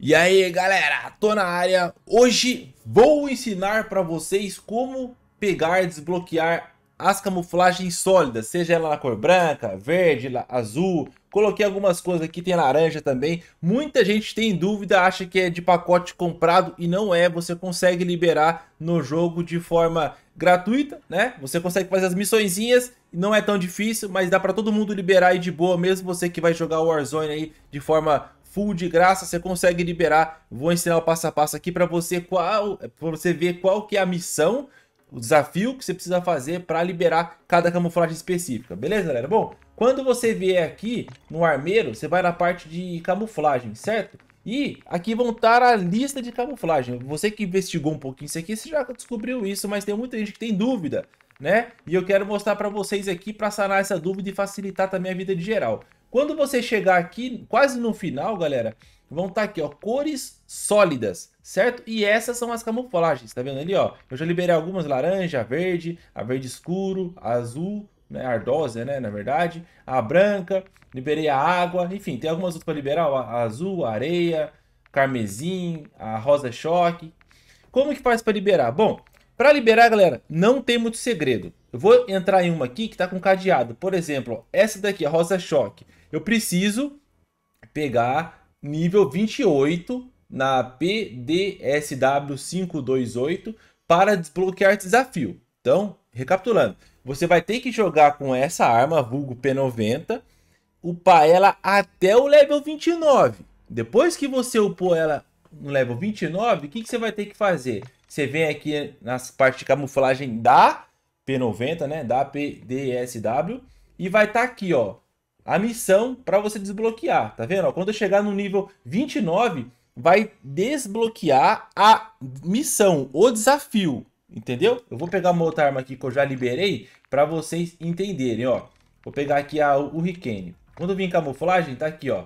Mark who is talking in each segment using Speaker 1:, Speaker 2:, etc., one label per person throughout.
Speaker 1: E aí galera, tô na área. Hoje vou ensinar para vocês como pegar e desbloquear as camuflagens sólidas, seja ela na cor branca, verde, azul. Coloquei algumas coisas aqui, tem laranja também. Muita gente tem dúvida, acha que é de pacote comprado e não é. Você consegue liberar no jogo de forma gratuita, né? Você consegue fazer as missõezinhas, não é tão difícil, mas dá para todo mundo liberar aí de boa, mesmo você que vai jogar Warzone aí de forma full de graça, você consegue liberar. Vou ensinar o passo a passo aqui para você qual, para você ver qual que é a missão, o desafio que você precisa fazer para liberar cada camuflagem específica. Beleza, galera? Bom, quando você vier aqui no armeiro, você vai na parte de camuflagem, certo? E aqui vão estar a lista de camuflagem. Você que investigou um pouquinho isso aqui, você já descobriu isso, mas tem muita gente que tem dúvida, né? E eu quero mostrar para vocês aqui para sanar essa dúvida e facilitar também a vida de geral. Quando você chegar aqui, quase no final, galera, vão estar tá aqui, ó, cores sólidas, certo? E essas são as camuflagens, tá vendo ali, ó? Eu já liberei algumas, laranja, verde, a verde escuro, azul, né, ardósia, né, na verdade, a branca, liberei a água, enfim, tem algumas outras para liberar, a azul, a areia, carmesim, a rosa choque. Como que faz para liberar? Bom, para liberar, galera, não tem muito segredo. Eu vou entrar em uma aqui que está com cadeado. Por exemplo, ó, essa daqui, a Rosa Choque. Eu preciso pegar nível 28 na PDSW528 para desbloquear desafio. Então, recapitulando, você vai ter que jogar com essa arma, vulgo P90, upar ela até o level 29. Depois que você upou ela no level 29, o que, que você vai ter que fazer? Você vem aqui nas partes de camuflagem da P90, né? Da PDSW. E vai estar tá aqui, ó. A missão para você desbloquear, tá vendo? quando eu chegar no nível 29, vai desbloquear a missão, o desafio, entendeu? Eu vou pegar uma outra arma aqui que eu já liberei para vocês entenderem, ó. Vou pegar aqui a Hurricane. Quando eu vim em camuflagem, tá aqui, ó.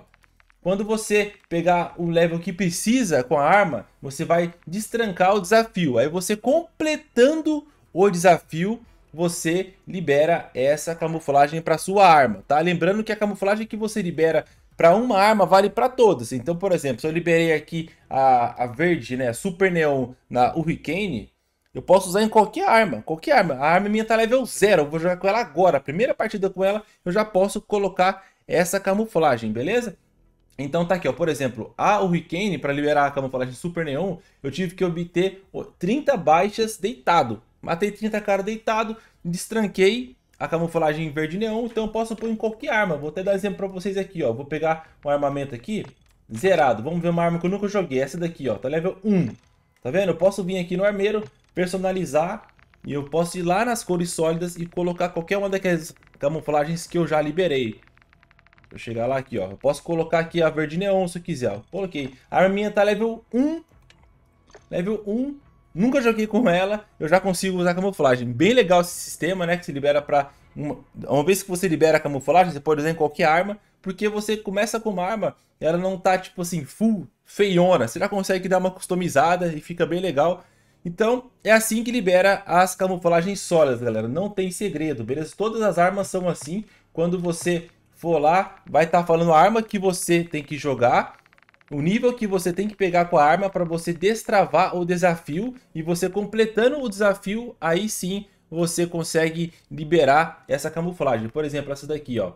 Speaker 1: Quando você pegar o level que precisa com a arma, você vai destrancar o desafio. Aí você completando o desafio, você libera essa camuflagem para sua arma, tá? Lembrando que a camuflagem que você libera para uma arma vale para todas. Então, por exemplo, se eu liberei aqui a, a verde, né, Super Neon na Hurricane, eu posso usar em qualquer arma, qualquer arma. A arma é minha tá level 0, eu vou jogar com ela agora. A primeira partida com ela, eu já posso colocar essa camuflagem, beleza? Então tá aqui, ó, por exemplo, a Hurricane, para liberar a camuflagem Super Neon, eu tive que obter 30 baixas deitado. Matei 30 caras deitado, destranquei a camuflagem verde neon, então eu posso pôr em qualquer arma. Vou até dar exemplo pra vocês aqui, ó. Vou pegar um armamento aqui, zerado. Vamos ver uma arma que eu nunca joguei, essa daqui, ó. Tá level 1. Tá vendo? Eu posso vir aqui no armeiro, personalizar e eu posso ir lá nas cores sólidas e colocar qualquer uma daquelas camuflagens que eu já liberei. Deixa eu chegar lá aqui, ó. Eu posso colocar aqui a verde neon se eu quiser, ó. Coloquei. A arminha tá level 1. Level 1. Nunca joguei com ela, eu já consigo usar camuflagem. Bem legal esse sistema, né? Que se libera para uma... uma, vez que você libera a camuflagem, você pode usar em qualquer arma, porque você começa com uma arma, ela não tá tipo assim, full, feiona. Você já consegue dar uma customizada e fica bem legal. Então, é assim que libera as camuflagens sólidas, galera. Não tem segredo, beleza? Todas as armas são assim. Quando você for lá, vai estar tá falando a arma que você tem que jogar o nível que você tem que pegar com a arma para você destravar o desafio e você completando o desafio, aí sim você consegue liberar essa camuflagem. Por exemplo, essa daqui, ó.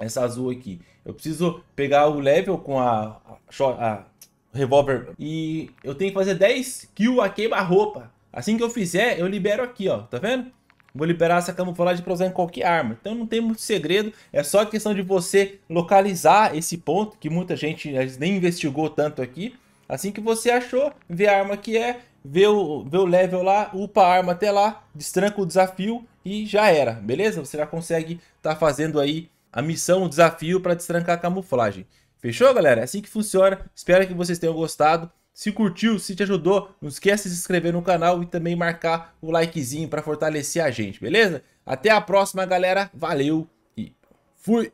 Speaker 1: Essa azul aqui. Eu preciso pegar o level com a, a, a revólver e eu tenho que fazer 10 kills a queima-roupa. Assim que eu fizer, eu libero aqui, ó. Tá vendo? Vou liberar essa camuflagem para usar em qualquer arma. Então não tem muito segredo, é só questão de você localizar esse ponto, que muita gente nem investigou tanto aqui. Assim que você achou, vê a arma que é, vê o, vê o level lá, upa a arma até lá, destranca o desafio e já era, beleza? Você já consegue estar tá fazendo aí a missão, o desafio para destrancar a camuflagem. Fechou, galera? É assim que funciona. Espero que vocês tenham gostado. Se curtiu, se te ajudou, não esquece de se inscrever no canal e também marcar o likezinho para fortalecer a gente, beleza? Até a próxima, galera. Valeu e fui!